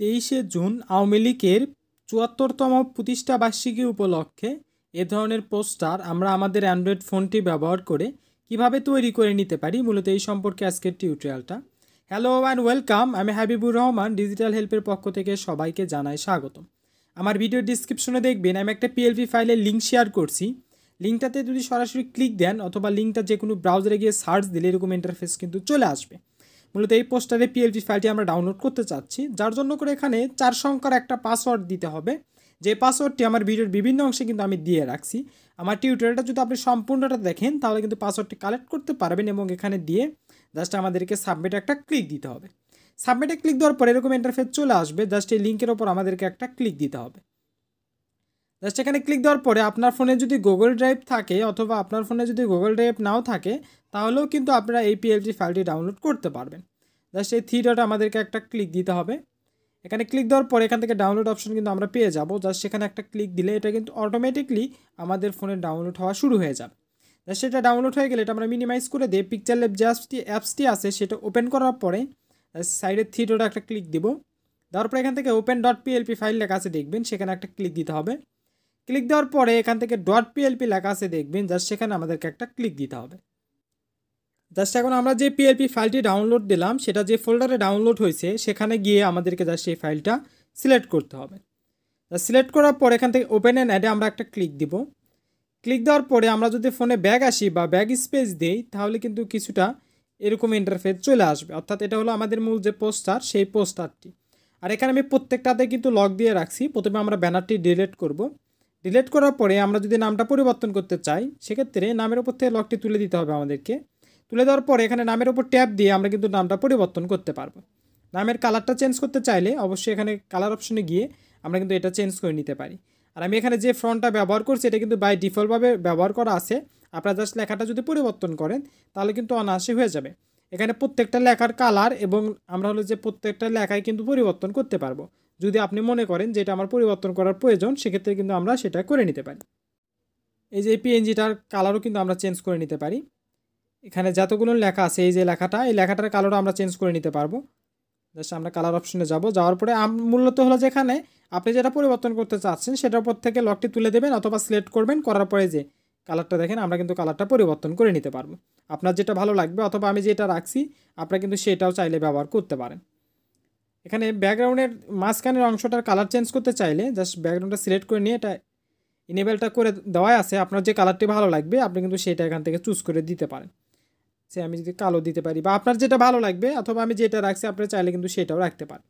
তেইশে জুন আওয়ামী লীগের চুয়াত্তরতম প্রতিষ্ঠাবার্ষিকী উপলক্ষে এ ধরনের পোস্টার আমরা আমাদের অ্যান্ড্রয়েড ফোনটি ব্যবহার করে কিভাবে তৈরি করে নিতে পারি মূলত এই সম্পর্কে আজকের টিউটোরিয়ালটা হ্যালো অ্যান্ড ওয়েলকাম আমি হাবিবুর রহমান ডিজিটাল হেল্পের পক্ষ থেকে সবাইকে জানাই স্বাগতম আমার ভিডিও ডিসক্রিপশনে দেখবেন আমি একটা পিএলপি ফাইলের লিঙ্ক শেয়ার করছি লিঙ্কটাতে যদি সরাসরি ক্লিক দেন অথবা লিঙ্কটা যে কোনো ব্রাউজারে গিয়ে সার্চ দিলে এরকম ইন্টারফেস কিন্তু চলে আসবে মূলত এই পোস্টারে পিএলজি ফাইলটি আমরা ডাউনলোড করতে চাচ্ছি যার জন্য করে এখানে চার সংখ্যার একটা পাসওয়ার্ড দিতে হবে যে পাসওয়ার্ডটি আমার ভিডিওর বিভিন্ন অংশে কিন্তু আমি দিয়ে রাখছি আমার টিউটোরিয়ালটা যদি আপনি সম্পূর্ণটা দেখেন তাহলে কিন্তু পাসওয়ার্ডটি কালেক্ট করতে পারবেন এবং এখানে দিয়ে জাস্ট আমাদেরকে সাবমিটে একটা ক্লিক দিতে হবে সাবমিটে ক্লিক দেওয়ার পর এরকম ইন্টারফেস চলে আসবে জাস্ট এই লিঙ্কের ওপর আমাদেরকে একটা ক্লিক দিতে হবে জাস্ট এখানে ক্লিক দেওয়ার পরে আপনার ফোনে যদি গুগল ড্রাইভ থাকে অথবা আপনার ফোনে যদি গুগল ড্রাইভ নাও থাকে তাহলেও কিন্তু আপনারা এই পিএলজি ফাইলটি ডাউনলোড করতে পারবেন জাস্ট এই থ্রি ডট আমাদেরকে একটা ক্লিক দিতে হবে এখানে ক্লিক দেওয়ার পরে এখান থেকে ডাউনলোড অপশন কিন্তু আমরা পেয়ে যাব জাস্ট সেখানে একটা ক্লিক দিলে এটা কিন্তু অটোমেটিকলি আমাদের ফোনে ডাউনলোড হওয়া শুরু হয়ে যাবে জাস্ট সেটা ডাউনলোড হয়ে গেলে এটা আমরা মিনিমাইজ করে দিয়ে পিকচার ল্যাব জাস্টটি অ্যাপসটি আছে সেটা ওপেন করার পরে সাইডে থ্রি ডট একটা ক্লিক দেবো তারপরে এখান থেকে ওপেন ডট পিএলপি ফাইল লেখা আছে দেখবেন সেখানে একটা ক্লিক দিতে হবে ক্লিক দেওয়ার পরে এখান থেকে ডট পিএলপি লেখা আছে দেখবেন জাস্ট সেখানে আমাদেরকে একটা ক্লিক দিতে হবে জাস্ট এখন আমরা যে পিএলপি ফাইলটি ডাউনলোড দিলাম সেটা যে ফোল্ডারে ডাউনলোড হয়েছে সেখানে গিয়ে আমাদেরকে জাস্ট সেই ফাইলটা সিলেক্ট করতে হবে সিলেক্ট করার পর এখান থেকে ওপেন অ্যান্ড অ্যাডে আমরা একটা ক্লিক দিব ক্লিক দেওয়ার পরে আমরা যদি ফোনে ব্যাগ আসি বা ব্যাগ স্পেস দিই তাহলে কিন্তু কিছুটা এরকম ইন্টারফেস চলে আসবে অর্থাৎ এটা হলো আমাদের মূল যে পোস্টার সেই পোস্টারটি আর এখানে আমি প্রত্যেকটাতে কিন্তু লক দিয়ে রাখছি প্রথমে আমরা ব্যানারটি ডিলিট করবো ডিলেট করার পরে আমরা যদি নামটা পরিবর্তন করতে চাই সেক্ষেত্রে নামের ওপর থেকে লকটি তুলে দিতে হবে আমাদেরকে তুলে দেওয়ার পরে এখানে নামের ওপর ট্যাপ দিয়ে আমরা কিন্তু নামটা পরিবর্তন করতে পারবো নামের কালারটা চেঞ্জ করতে চাইলে অবশ্যই এখানে কালার অপশনে গিয়ে আমরা কিন্তু এটা চেঞ্জ করে নিতে পারি আর আমি এখানে যে ফ্রন্টটা ব্যবহার করছি এটা কিন্তু বাই ডিফল্টভাবে ব্যবহার করা আছে আপনারা জাস্ট লেখাটা যদি পরিবর্তন করেন তাহলে কিন্তু অনায়াসে হয়ে যাবে এখানে প্রত্যেকটা লেখার কালার এবং আমরা হলো যে প্রত্যেকটা লেখায় কিন্তু পরিবর্তন করতে পারবো যদি আপনি মনে করেন যে এটা আমার পরিবর্তন করার প্রয়োজন সেক্ষেত্রে কিন্তু আমরা সেটা করে নিতে পারি এই যে পিএনজিটার কালারও কিন্তু আমরা চেঞ্জ করে নিতে পারি এখানে যতগুলো লেখা আছে এই যে লেখাটা এই লেখাটার কালারও আমরা চেঞ্জ করে নিতে পারবো জাস্ট আমরা কালার অপশনে যাব যাওয়ার পরে মূলত হলো যেখানে আপনি যেটা পরিবর্তন করতে চাচ্ছেন সেটার উপর থেকে লকটি তুলে দেবেন অথবা সিলেক্ট করবেন করার পরে যে কালারটা দেখেন আমরা কিন্তু কালারটা পরিবর্তন করে নিতে পারবো আপনার যেটা ভালো লাগবে অথবা আমি যেটা রাখছি আপনারা কিন্তু সেটাও চাইলে ব্যবহার করতে পারেন এখানে ব্যাকগ্রাউন্ডের মাঝখানের অংশটার কালার চেঞ্জ করতে চাইলে জাস্ট ব্যাকগ্রাউন্ডটা সিলেক্ট করে নিয়ে এটা ইনেবেলটা করে দেওয়াই আছে আপনার যে কালারটি ভালো লাগবে আপনি কিন্তু সেটা এখান থেকে চুজ করে দিতে পারেন সে আমি যদি কালো দিতে পারি বা আপনার যেটা ভালো লাগবে অথবা আমি যেটা রাখছি আপনি চাইলে কিন্তু সেটাও রাখতে পারেন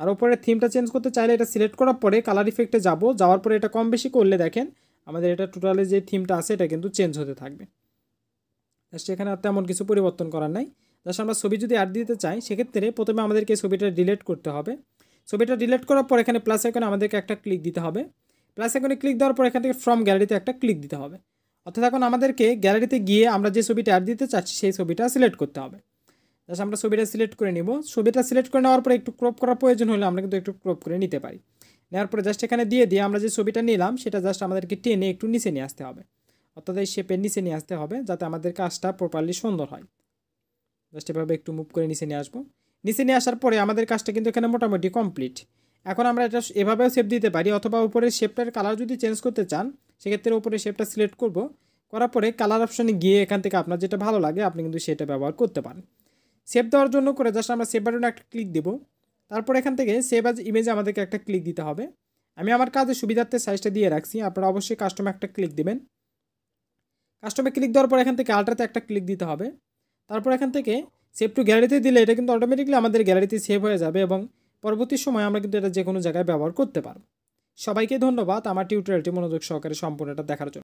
আর ওপরে থিমটা চেঞ্জ করতে চাইলে এটা সিলেক্ট করার পরে কালার ইফেক্টে যাব যাওয়ার পরে এটা কম বেশি করলে দেখেন আমাদের এটা টোটালি যে থিমটা আছে এটা কিন্তু চেঞ্জ হতে থাকবে জাস্ট এখানে আর তেমন কিছু পরিবর্তন করার নাই দশ আমরা ছবি যদি অ্যাড দিতে চাই সেক্ষেত্রে প্রথমে আমাদেরকে ছবিটা ডিলেট করতে হবে ছবিটা ডিলেট করার পর এখানে প্লাস এখানে আমাদেরকে একটা ক্লিক দিতে হবে প্লাস এখানে ক্লিক দেওয়ার পর এখান থেকে ফ্রম গ্যালারিতে একটা ক্লিক দিতে হবে অর্থাৎ এখন আমাদেরকে গ্যালারিতে গিয়ে আমরা যে ছবিটা অ্যাড দিতে চাচ্ছি সেই ছবিটা সিলেক্ট করতে হবে জাস্ট আমরা ছবিটা সিলেক্ট করে নিব ছবিটা সিলেক্ট করে নেওয়ার পরে একটু ক্রপ করার প্রয়োজন হলে আমরা কিন্তু একটু ক্রপ করে নিতে পারি নেওয়ার পরে জাস্ট এখানে দিয়ে দিয়ে আমরা যে ছবিটা নিলাম সেটা জাস্ট আমাদেরকে টেনে একটু নিচে নিয়ে আসতে হবে অর্থাৎ এই শেপের নিচে নিয়ে আসতে হবে যাতে আমাদের কাজটা প্রপারলি সুন্দর হয় জাস্ট এভাবে একটু মুভ করে নিচে নিয়ে আসবো নিচে নিয়ে আসার পরে আমাদের কাজটা কিন্তু এখানে মোটামুটি কমপ্লিট এখন আমরা এটা এভাবেও শেপ দিতে পারি অথবা উপরের শেপটার কালার যদি চেঞ্জ করতে চান সেক্ষেত্রে উপরে শেপটা সিলেক্ট করব করার পরে কালার অপশানে গিয়ে এখান থেকে আপনার যেটা ভালো লাগে আপনি কিন্তু সেটা ব্যবহার করতে পারেন সেভ দেওয়ার জন্য করে জাস্ট আমরা সেভ বাটনে একটা ক্লিক দেব তারপর এখান থেকে সেভ আজ ইমেজে আমাদেরকে একটা ক্লিক দিতে হবে আমি আমার কাজের সুবিধার্থে সাইজটা দিয়ে রাখছি আপনারা অবশ্যই কাস্টমে একটা ক্লিক দেবেন কাস্টমে ক্লিক দেওয়ার পর এখান থেকে আল্ট্রাতে একটা ক্লিক দিতে হবে তারপর এখান থেকে সেভ টু গ্যালারিতে দিলে এটা কিন্তু অটোমেটিকলি আমাদের গ্যালারিতে সেভ হয়ে যাবে এবং পরবর্তী সময় আমরা কিন্তু এটা যে কোনো জায়গায় ব্যবহার করতে পারবো সবাইকে ধন্যবাদ আমার টিউটোরিয়ালটি মনোযোগ সহকারে সম্পূর্ণটা দেখার জন্য